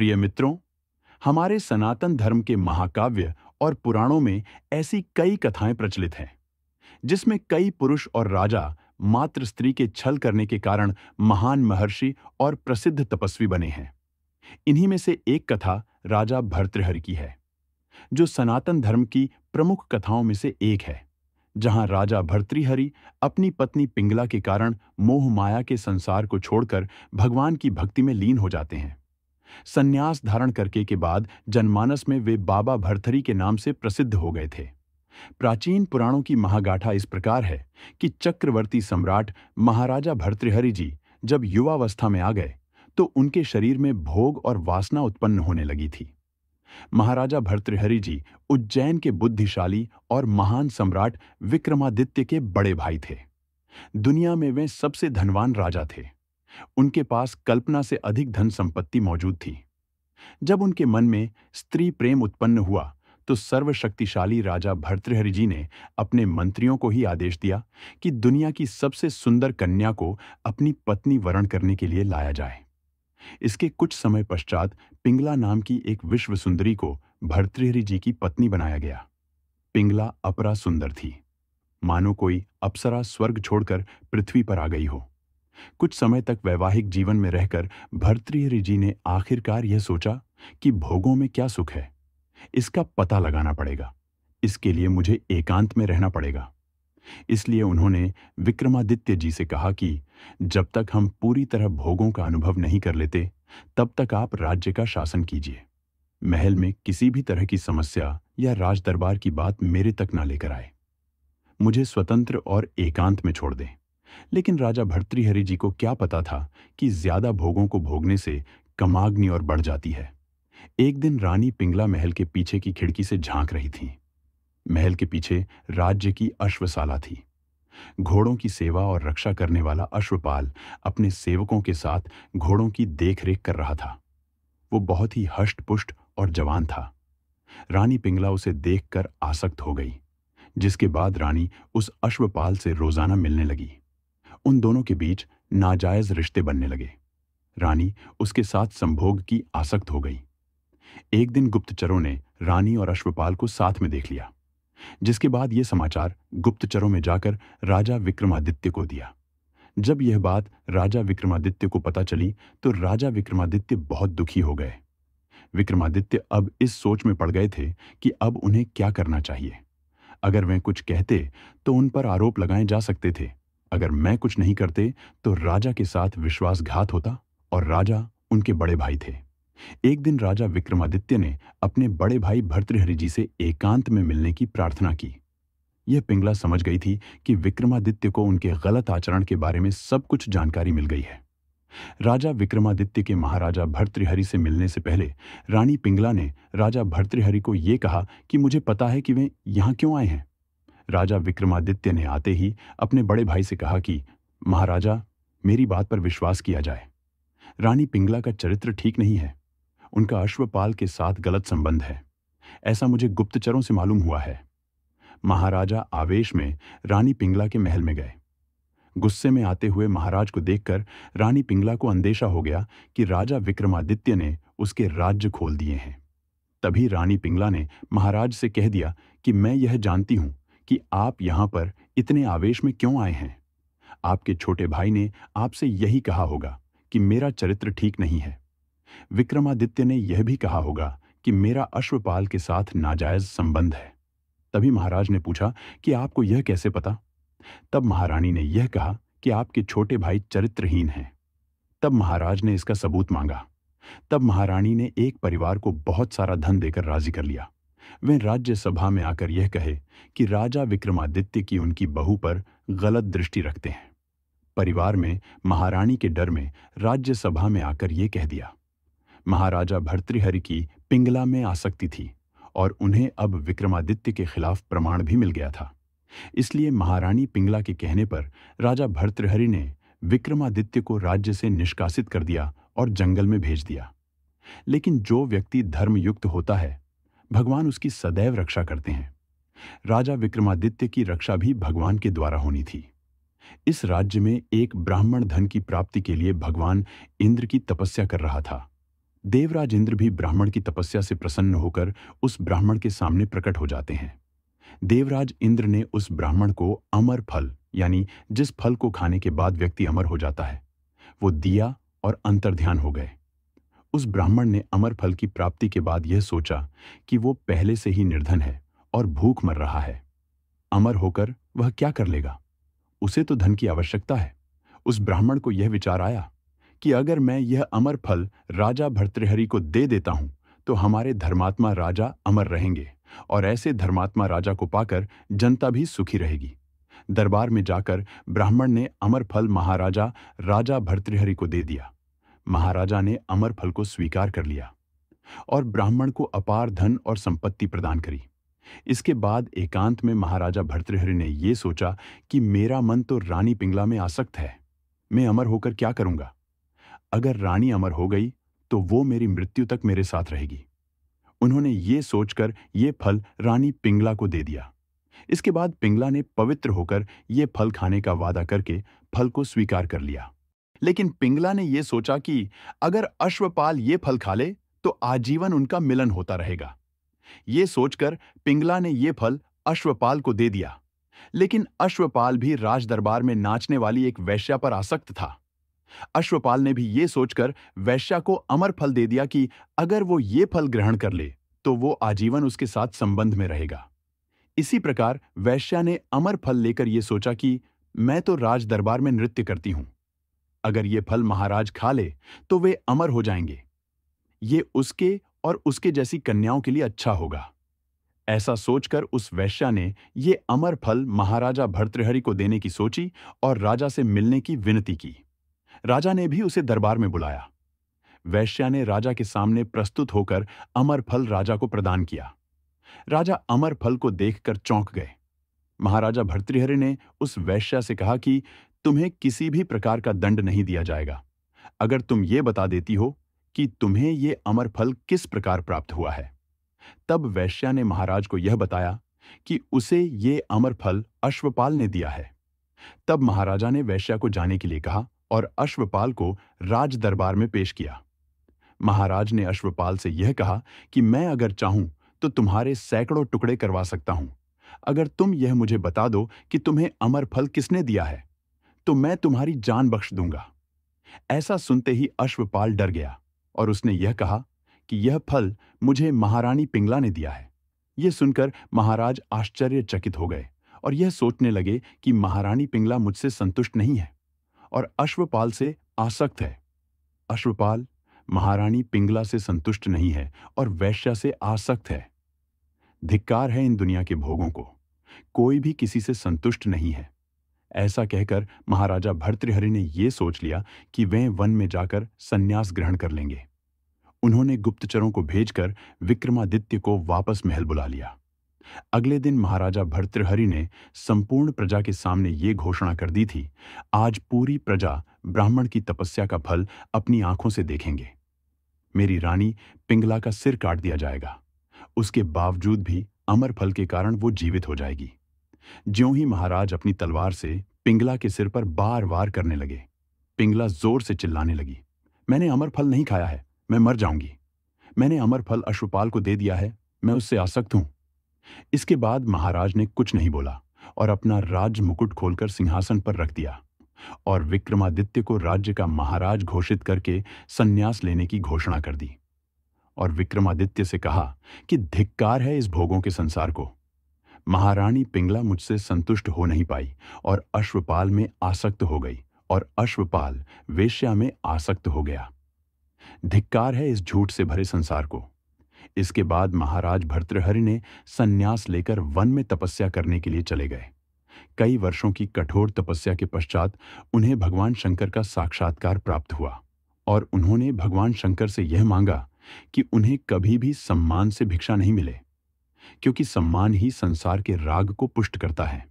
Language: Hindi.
प्रिय मित्रों हमारे सनातन धर्म के महाकाव्य और पुराणों में ऐसी कई कथाएं प्रचलित हैं जिसमें कई पुरुष और राजा मात्र स्त्री के छल करने के कारण महान महर्षि और प्रसिद्ध तपस्वी बने हैं इन्हीं में से एक कथा राजा भर्तृहर की है जो सनातन धर्म की प्रमुख कथाओं में से एक है जहां राजा भर्तृहरि अपनी पत्नी पिंगला के कारण मोह माया के संसार को छोड़कर भगवान की भक्ति में लीन हो जाते हैं संन्यास धारण करके के बाद जनमानस में वे बाबा भरथरी के नाम से प्रसिद्ध हो गए थे प्राचीन पुराणों की महागाठा इस प्रकार है कि चक्रवर्ती सम्राट महाराजा भर्तृहरि जी जब युवावस्था में आ गए तो उनके शरीर में भोग और वासना उत्पन्न होने लगी थी महाराजा भर्तृहरि जी उज्जैन के बुद्धिशाली और महान सम्राट विक्रमादित्य के बड़े भाई थे दुनिया में वे सबसे धनवान राजा थे उनके पास कल्पना से अधिक धन संपत्ति मौजूद थी जब उनके मन में स्त्री प्रेम उत्पन्न हुआ तो सर्वशक्तिशाली राजा भर्तृहरि जी ने अपने मंत्रियों को ही आदेश दिया कि दुनिया की सबसे सुंदर कन्या को अपनी पत्नी वरण करने के लिए लाया जाए इसके कुछ समय पश्चात पिंगला नाम की एक विश्व सुंदरी को भर्तृहरि जी की पत्नी बनाया गया पिंगला अपरा सुंदर थी मानो कोई अप्सरा स्वर्ग छोड़कर पृथ्वी पर आ गई हो कुछ समय तक वैवाहिक जीवन में रहकर भर्तृहरि जी ने आखिरकार यह सोचा कि भोगों में क्या सुख है इसका पता लगाना पड़ेगा इसके लिए मुझे एकांत में रहना पड़ेगा इसलिए उन्होंने विक्रमादित्य जी से कहा कि जब तक हम पूरी तरह भोगों का अनुभव नहीं कर लेते तब तक आप राज्य का शासन कीजिए महल में किसी भी तरह की समस्या या राजदरबार की बात मेरे तक ना लेकर आए मुझे स्वतंत्र और एकांत में छोड़ दें लेकिन राजा भर्तृहरि जी को क्या पता था कि ज्यादा भोगों को भोगने से कमाग्नि और बढ़ जाती है एक दिन रानी पिंगला महल के पीछे की खिड़की से झांक रही थी महल के पीछे राज्य की अश्वशाला थी घोड़ों की सेवा और रक्षा करने वाला अश्वपाल अपने सेवकों के साथ घोड़ों की देखरेख कर रहा था वो बहुत ही हष्ट पुष्ट और जवान था रानी पिंगला उसे देखकर आसक्त हो गई जिसके बाद रानी उस अश्वपाल से रोजाना मिलने लगी उन दोनों के बीच नाजायज रिश्ते बनने लगे रानी उसके साथ संभोग की आसक्त हो गई एक दिन गुप्तचरों ने रानी और अश्वपाल को साथ में देख लिया जिसके बाद यह समाचार गुप्तचरों में जाकर राजा विक्रमादित्य को दिया जब यह बात राजा विक्रमादित्य को पता चली तो राजा विक्रमादित्य बहुत दुखी हो गए विक्रमादित्य अब इस सोच में पड़ गए थे कि अब उन्हें क्या करना चाहिए अगर वे कुछ कहते तो उन पर आरोप लगाए जा सकते थे अगर मैं कुछ नहीं करते तो राजा के साथ विश्वासघात होता और राजा उनके बड़े भाई थे एक दिन राजा विक्रमादित्य ने अपने बड़े भाई भर्तृहरि जी से एकांत में मिलने की प्रार्थना की यह पिंगला समझ गई थी कि विक्रमादित्य को उनके गलत आचरण के बारे में सब कुछ जानकारी मिल गई है राजा विक्रमादित्य के महाराजा भर्तृहरि से मिलने से पहले रानी पिंगला ने राजा भर्तृहरि को यह कहा कि मुझे पता है कि वे यहां क्यों आए हैं राजा विक्रमादित्य ने आते ही अपने बड़े भाई से कहा कि महाराजा मेरी बात पर विश्वास किया जाए रानी पिंगला का चरित्र ठीक नहीं है उनका अश्वपाल के साथ गलत संबंध है ऐसा मुझे गुप्तचरों से मालूम हुआ है महाराजा आवेश में रानी पिंगला के महल में गए गुस्से में आते हुए महाराज को देखकर रानी पिंगला को अंदेशा हो गया कि राजा विक्रमादित्य ने उसके राज्य खोल दिए हैं तभी रानी पिंगला ने महाराज से कह दिया कि मैं यह जानती हूं कि आप यहां पर इतने आवेश में क्यों आए हैं आपके छोटे भाई ने आपसे यही कहा होगा कि मेरा चरित्र ठीक नहीं है विक्रमादित्य ने यह भी कहा होगा कि मेरा अश्वपाल के साथ नाजायज संबंध है तभी महाराज ने पूछा कि आपको यह कैसे पता तब महारानी ने यह कहा कि आपके छोटे भाई चरित्रहीन हैं तब महाराज ने इसका सबूत मांगा तब महारानी ने एक परिवार को बहुत सारा धन देकर राजी कर लिया वे राज्यसभा में आकर यह कहे कि राजा विक्रमादित्य की उनकी बहू पर गलत दृष्टि रखते हैं परिवार में महारानी के डर में राज्यसभा में आकर ये कह दिया महाराजा भर्तृहरि की पिंगला में आसक्ति थी और उन्हें अब विक्रमादित्य के खिलाफ प्रमाण भी मिल गया था इसलिए महारानी पिंगला के कहने पर राजा भर्तृहरि ने विक्रमादित्य को राज्य से निष्कासित कर दिया और जंगल में भेज दिया लेकिन जो व्यक्ति धर्मयुक्त होता है भगवान उसकी सदैव रक्षा करते हैं राजा विक्रमादित्य की रक्षा भी भगवान के द्वारा होनी थी इस राज्य में एक ब्राह्मण धन की प्राप्ति के लिए भगवान इंद्र की तपस्या कर रहा था देवराज इंद्र भी ब्राह्मण की तपस्या से प्रसन्न होकर उस ब्राह्मण के सामने प्रकट हो जाते हैं देवराज इंद्र ने उस ब्राह्मण को अमर फल यानी जिस फल को खाने के बाद व्यक्ति अमर हो जाता है वो दिया और अंतर्ध्यान हो गए उस ब्राह्मण ने अमर फल की प्राप्ति के बाद यह सोचा कि वो पहले से ही निर्धन है और भूख मर रहा है अमर होकर वह क्या कर लेगा उसे तो धन की आवश्यकता है उस ब्राह्मण को यह विचार आया कि अगर मैं यह अमर फल राजा भर्तृहरि को दे देता हूं तो हमारे धर्मात्मा राजा अमर रहेंगे और ऐसे धर्मात्मा राजा को पाकर जनता भी सुखी रहेगी दरबार में जाकर ब्राह्मण ने अमर फल महाराजा राजा भर्तृहरि को दे दिया महाराजा ने अमर फल को स्वीकार कर लिया और ब्राह्मण को अपार धन और संपत्ति प्रदान करी इसके बाद एकांत में महाराजा भर्तृहरि ने यह सोचा कि मेरा मन तो रानी पिंगला में आसक्त है मैं अमर होकर क्या करूंगा अगर रानी अमर हो गई तो वो मेरी मृत्यु तक मेरे साथ रहेगी उन्होंने ये सोचकर ये फल रानी पिंगला को दे दिया इसके बाद पिंगला ने पवित्र होकर ये फल खाने का वादा करके फल को स्वीकार कर लिया लेकिन पिंगला ने यह सोचा कि अगर अश्वपाल ये फल खा ले तो आजीवन उनका मिलन होता रहेगा ये सोचकर पिंगला ने ये फल अश्वपाल को दे दिया लेकिन अश्वपाल भी राजदरबार में नाचने वाली एक वैश्या पर आसक्त था अश्वपाल ने भी ये सोचकर वैश्या को अमर फल दे दिया कि अगर वो ये फल ग्रहण कर ले तो वो आजीवन उसके साथ संबंध में रहेगा इसी प्रकार वैश्या ने अमर फल लेकर यह सोचा कि मैं तो राजदरबार में नृत्य करती हूं अगर ये फल महाराज खा ले तो वे अमर हो जाएंगे ये उसके और उसके जैसी कन्याओं के लिए अच्छा होगा ऐसा सोचकर उस वैश्या ने ये अमर फल महाराजा भर्तृहरि को देने की सोची और राजा से मिलने की विनती की राजा ने भी उसे दरबार में बुलाया वैश्या ने राजा के सामने प्रस्तुत होकर अमर फल राजा को प्रदान किया राजा अमर फल को देखकर चौंक गए महाराजा भर्तृहरि ने उस वैश्या से कहा कि तुम्हें किसी भी प्रकार का दंड नहीं दिया जाएगा अगर तुम ये बता देती हो कि तुम्हें ये अमर फल किस प्रकार प्राप्त हुआ है तब वैश्या ने महाराज को यह बताया कि उसे ये अमर फल अश्वपाल ने दिया है तब महाराजा ने वैश्या को जाने के लिए कहा और अश्वपाल को राज दरबार में पेश किया महाराज ने अश्वपाल से यह कहा कि मैं अगर चाहूं तो तुम्हारे सैकड़ों टुकड़े करवा सकता हूं अगर तुम यह मुझे बता दो कि तुम्हें अमर फल किसने दिया है तो मैं तुम्हारी जान बख्श दूंगा ऐसा सुनते ही अश्वपाल डर गया और उसने यह कहा कि यह फल मुझे महारानी पिंगला ने दिया है यह सुनकर महाराज आश्चर्यचकित हो गए और यह सोचने लगे कि महारानी पिंगला मुझसे संतुष्ट नहीं है और अश्वपाल से आसक्त है अश्वपाल महारानी पिंगला से संतुष्ट नहीं है और वैश्या से आसक्त है धिक्कार है इन दुनिया के भोगों को कोई भी किसी से संतुष्ट नहीं है ऐसा कहकर महाराजा भर्तृहरि ने यह सोच लिया कि वे वन में जाकर संन्यास ग्रहण कर लेंगे उन्होंने गुप्तचरों को भेजकर विक्रमादित्य को वापस महल बुला लिया अगले दिन महाराजा भर्तृहरि ने संपूर्ण प्रजा के सामने ये घोषणा कर दी थी आज पूरी प्रजा ब्राह्मण की तपस्या का फल अपनी आंखों से देखेंगे मेरी रानी पिंगला का सिर काट दिया जाएगा उसके बावजूद भी अमर फल के कारण वो जीवित हो जाएगी ज्यों ही महाराज अपनी तलवार से पिंगला के सिर पर बार बार करने लगे पिंगला जोर से चिल्लाने लगी मैंने अमर फल नहीं खाया है मैं मर जाऊंगी मैंने अमर फल अश्वपाल को दे दिया है मैं उससे आसक्त हूं इसके बाद महाराज ने कुछ नहीं बोला और अपना राज मुकुट खोलकर सिंहासन पर रख दिया और विक्रमादित्य को राज्य का महाराज घोषित करके संन्यास लेने की घोषणा कर दी और विक्रमादित्य से कहा कि धिक्कार है इस भोगों के संसार को महारानी पिंगला मुझसे संतुष्ट हो नहीं पाई और अश्वपाल में आसक्त हो गई और अश्वपाल वेश्या में आसक्त हो गया धिक्कार है इस झूठ से भरे संसार को इसके बाद महाराज भर्तृहरि ने संन्यास लेकर वन में तपस्या करने के लिए चले गए कई वर्षों की कठोर तपस्या के पश्चात उन्हें भगवान शंकर का साक्षात्कार प्राप्त हुआ और उन्होंने भगवान शंकर से यह मांगा कि उन्हें कभी भी सम्मान से भिक्षा नहीं मिले क्योंकि सम्मान ही संसार के राग को पुष्ट करता है